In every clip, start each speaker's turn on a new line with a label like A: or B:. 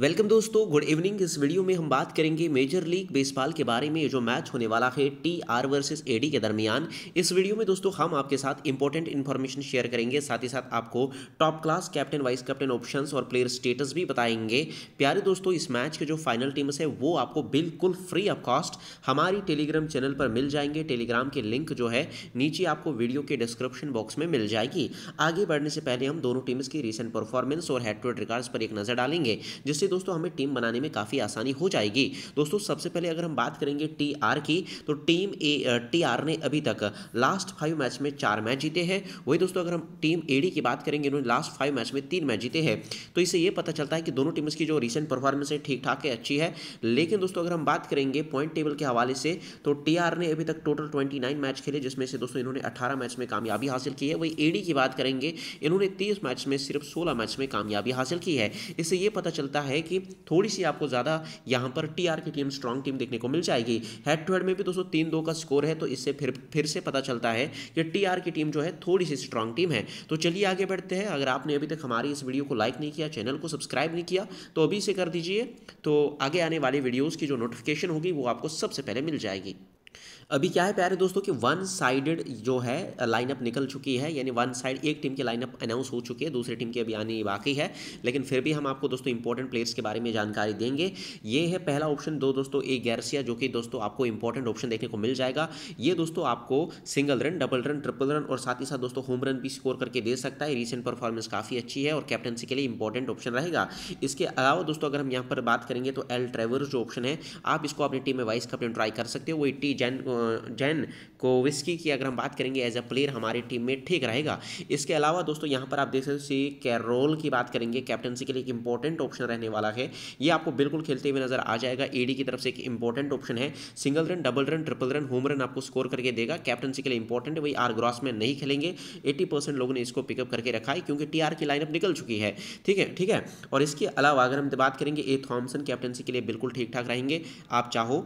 A: welcome दोस्तों good evening इस video में हम बात करेंगे मेजर लीग बेसबॉल के बारे में जो मैच होने वाला है टी आर वर्सेज एडी के दरमियान इस वीडियो में दोस्तों हम आपके साथ इंपॉर्टेंट इन्फॉर्मेशन शेयर करेंगे साथ ही साथ आपको top class captain vice captain options और प्लेयर स्टेटस भी बताएंगे प्यारे दोस्तों इस मैच के जो फाइनल टीम्स है वो आपको बिल्कुल फ्री ऑफ कॉस्ट हमारी टेलीग्राम चैनल पर मिल जाएंगे टेलीग्राम के लिंक जो है नीचे आपको वीडियो के डिस्क्रिप्शन बॉक्स में मिल जाएगी आगे बढ़ने से पहले हम दोनों टीम्स की रिसेंट परफॉर्मेंस और हेड टू रिकॉर्ड्स पर एक नजर डालेंगे जिससे इससे दोस्तों हमें टीम बनाने में काफ़ी आसानी हो जाएगी दोस्तों सबसे पहले अगर हम बात करेंगे टी आर की तो टीम ए टी आर ने अभी तक लास्ट फाइव मैच में चार मैच जीते हैं वही दोस्तों अगर हम टीम ए डी की बात करेंगे इन्होंने लास्ट फाइव मैच में तीन मैच जीते हैं तो इससे ये पता चलता है कि दोनों टीम्स की जो रिसेंट परफॉर्मेंस है ठीक ठाक है अच्छी है लेकिन दोस्तों अगर हम बात करेंगे पॉइंट टेबल के हवाले से तो टी आर ने अभी तक टोटल ट्वेंटी नाइन मैच खेले जिसमें से दोस्तों इन्होंने अठारह मैच में कामयाबी हासिल की है वही ए डी की बात करेंगे इन्होंने तीस मैच में सिर्फ सोलह मैच में कामयाबी हासिल की है इससे यह पता चलता है है कि थोड़ी सी आपको ज़्यादा यहाँ पर टी की टीम स्ट्रॉन्ग टीम देखने को मिल जाएगी हेड टू हेड में भी दोस्तों तीन दो का स्कोर है तो इससे फिर फिर से पता चलता है कि टी की टीम जो है थोड़ी सी स्ट्रांग टीम है तो चलिए आगे बढ़ते हैं अगर आपने अभी तक हमारी इस वीडियो को लाइक नहीं किया चैनल को सब्सक्राइब नहीं किया तो अभी से कर दीजिए तो आगे आने वाली वीडियोज़ की जो नोटिफिकेशन होगी वो आपको सबसे पहले मिल जाएगी अभी क्या है प्यारे दोस्तों कि वन साइडेड जो है लाइनअप निकल चुकी है यानी वन साइड एक टीम की लाइनअप अनाउंस हो चुकी है दूसरी टीम की अभी आनी बाकी है लेकिन फिर भी हम आपको दोस्तों इंपॉर्टेंट प्लेयर्स के बारे में जानकारी देंगे ये है पहला ऑप्शन दो दोस्तों ए गैरसिया जो कि दोस्तों आपको इंपॉर्टेंट ऑप्शन देखने को मिल जाएगा ये दोस्तों आपको single run double run triple run और साथ ही साथ दोस्तों होम रन भी स्कोर करके दे सकता है रिसेंट परफॉर्मेंस काफ़ी अच्छी है और कैप्टनसी के लिए इंपॉर्टेंट ऑप्शन रहेगा इसके अलावा दोस्तों अगर हम यहाँ पर बात करेंगे तो एल ट्रेवर जो ऑप्शन है आप इसको अपनी टीम में वाइस कैप्टन ट्राई कर सकते हो वो इट्टी जैन जैन कोविस्की की अगर हम बात करेंगे एज अ प्लेयर हमारी टीम में ठीक रहेगा इसके अलावा दोस्तों यहाँ पर आप देख सकते हैं कैरोल की बात करेंगे कैप्टनसी के लिए एक इंपॉर्टेंट ऑप्शन रहने वाला है ये आपको बिल्कुल खेलते हुए नजर आ जाएगा ईडी की तरफ से एक इंपॉर्टेंट ऑप्शन है single run double run triple run home run आपको स्कोर करके देगा कैप्टनसी के लिए इंपॉर्टेंट है वही आर ग्रॉस में नहीं खेलेंगे एट्टी लोगों ने इसको पिकअप करके रखा है क्योंकि टी की लाइनअप निकल चुकी है ठीक है ठीक है और इसके अलावा अगर हम बात करेंगे ए थॉमसन कैप्टनसी के लिए बिल्कुल ठीक ठाक रहेंगे आप चाहो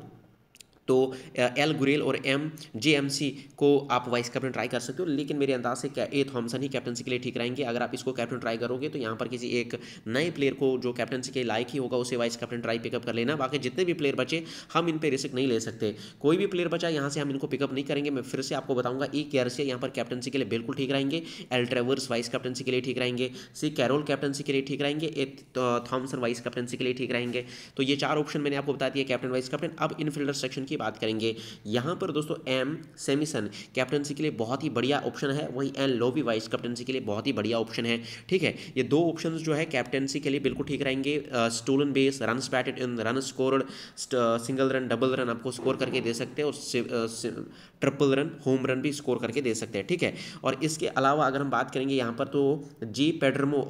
A: तो एल गुरेल और एम जे एम सी को आप वाइस कैप्टन ट्राई कर सकते हो लेकिन मेरे अंदाज से क्या ए थॉमसन ही कैप्टनसी के लिए ठीक रहेंगे अगर आप इसको कैप्टन ट्राई करोगे तो यहाँ पर किसी एक नए प्लेयर को जो कैप्टनसी के लायक ही होगा उसे वाइस कैप्टन ट्राई पिकअप कर लेना बाकी जितने भी प्लेयर बचे हम इन पर रिस्क नहीं ले सकते कोई भी प्लेयर बचा यहाँ से हम इनको पिकअप नहीं करेंगे मैं फिर से आपको बताऊंगा ई कैरसिया यहाँ पर कैप्टनसी के लिए बिल्कुल ठीक रहेंगे एल ट्रेवर्स वाइस कैप्टनसी के लिए ठीक रहेंगे सी कैरोल कैप्टनसी के लिए ठीक रहेंगे ए थॉमसन वाइस कैप्टनसी के लिए ठीक रहेंगे तो ये चार ऑप्शन मैंने आपको बता दिया कैप्टन वाइस कैप्टन अब इन सेक्शन की की बात करेंगे यहाँ पर दोस्तों एम सेमिसन कैप्टनसी के लिए बहुत ही बढ़िया ऑप्शन है वहीं एन लोवी वाइस कैप्टनसी के लिए बहुत ही बढ़िया ऑप्शन है ठीक है ये दो ऑप्शन जो है कैप्टनसी के लिए बिल्कुल ठीक रहेंगे stolen base run batted in run score single run double run आपको स्कोर करके दे सकते हैं और ट्रिपल रन होम रन भी स्कोर करके दे सकते हैं ठीक है और इसके अलावा अगर हम बात करेंगे यहाँ पर तो जी पेड्रमो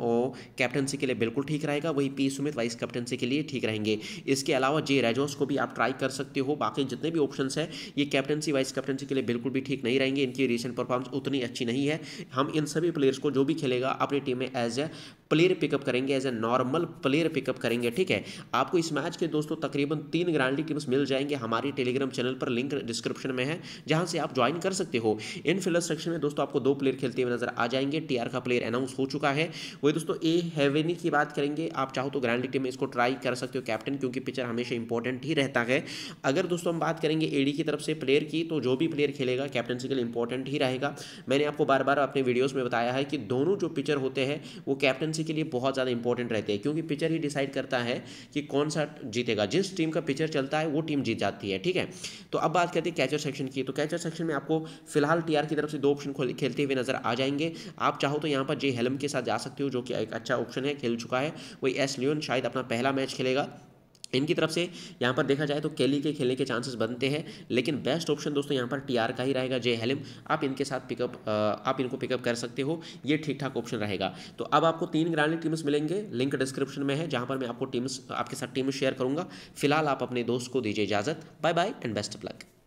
A: कैप्टनसी के लिए बिल्कुल ठीक रहेगा वही पी सुमित वाइस कैप्टनसी के लिए ठीक रहेंगे इसके अलावा जे रेजोस को भी आप ट्राई कर सकते हो बाकी जितने भी ऑप्शन है ये कैप्टनसी वाइस कैप्टनसी के लिए बिल्कुल भी ठीक नहीं रहेंगे इनकी रिसेंट परफॉर्मेंस उतनी अच्छी नहीं है हम इन सभी प्लेयर्स को जो भी खेलेगा अपनी टीम में एज ए प्लेयर पिकअप करेंगे as a normal player pickup करेंगे ठीक है आपको इस मैच के दोस्तों तकरीबन तीन ग्रांडी टीम्स मिल जाएंगे हमारी टेलीग्राम चैनल पर लिंक डिस्क्रिप्शन में है जहां से आप ज्वाइन कर सकते हो इन फिलर सेक्शन में दोस्तों आपको दो प्लेयर खेलते हुए नजर आ जाएंगे टीआर का प्लेयर अनाउंस हो चुका है वही दोस्तों ए हैवेनी की बात करेंगे आप चाहो तो ग्रांडी टीम में इसको ट्राई कर सकते हो कैप्टन क्योंकि पिक्चर हमेशा इंपॉर्टेंट ही रहता है अगर दोस्तों हम बात करेंगे एडी की तरफ से प्लेयर की तो जो भी प्लेयर खेलेगा कैप्टनसी के लिए इंपॉर्टेंट ही रहेगा मैंने आपको बार बार अपने वीडियोज़ में बताया है कि दोनों जो पिक्चर होते हैं वो कैप्टनसी कैप्टनसी के लिए बहुत ज़्यादा इंपॉर्टेंट रहते हैं क्योंकि पिचर ही डिसाइड करता है कि कौन सा जीतेगा जिस टीम का पिचर चलता है वो टीम जीत जाती है ठीक है तो अब बात करते हैं कैचर सेक्शन की तो कैचर सेक्शन में आपको फिलहाल टी की तरफ से दो ऑप्शन खेलते हुए नजर आ जाएंगे आप चाहो तो यहाँ पर जे हेलम के साथ जा सकते हो जो कि एक अच्छा ऑप्शन है खेल चुका है वही एस लियोन शायद अपना पहला मैच खेलेगा इनकी तरफ से यहाँ पर देखा जाए तो केली के खेलने के चांसेस बनते हैं लेकिन बेस्ट ऑप्शन दोस्तों यहाँ पर टीआर का ही रहेगा जे हेलम आप इनके साथ पिकअप आप इनको पिकअप कर सकते हो ये ठीक ठाक ऑप्शन रहेगा तो अब आपको तीन ग्रांडी टीम्स मिलेंगे लिंक डिस्क्रिप्शन में है जहाँ पर मैं आपको टीम्स आपके साथ टीम शेयर करूँगा फिलहाल आप अपने दोस्त को दीजिए इजाज़त bye bye and best of luck